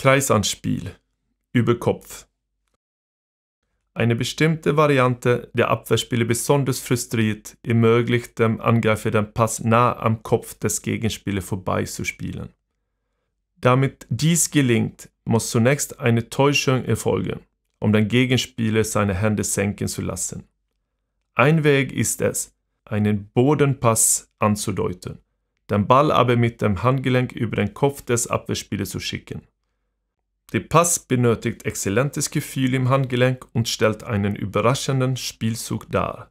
Kreisanspiel über Kopf. Eine bestimmte Variante der Abwehrspiele besonders frustriert, ermöglicht dem Angreifer den Pass nah am Kopf des Gegenspielers vorbeizuspielen. Damit dies gelingt, muss zunächst eine Täuschung erfolgen, um den Gegenspieler seine Hände senken zu lassen. Ein Weg ist es, einen Bodenpass anzudeuten, den Ball aber mit dem Handgelenk über den Kopf des Abwehrspielers zu schicken. Der Pass benötigt exzellentes Gefühl im Handgelenk und stellt einen überraschenden Spielzug dar.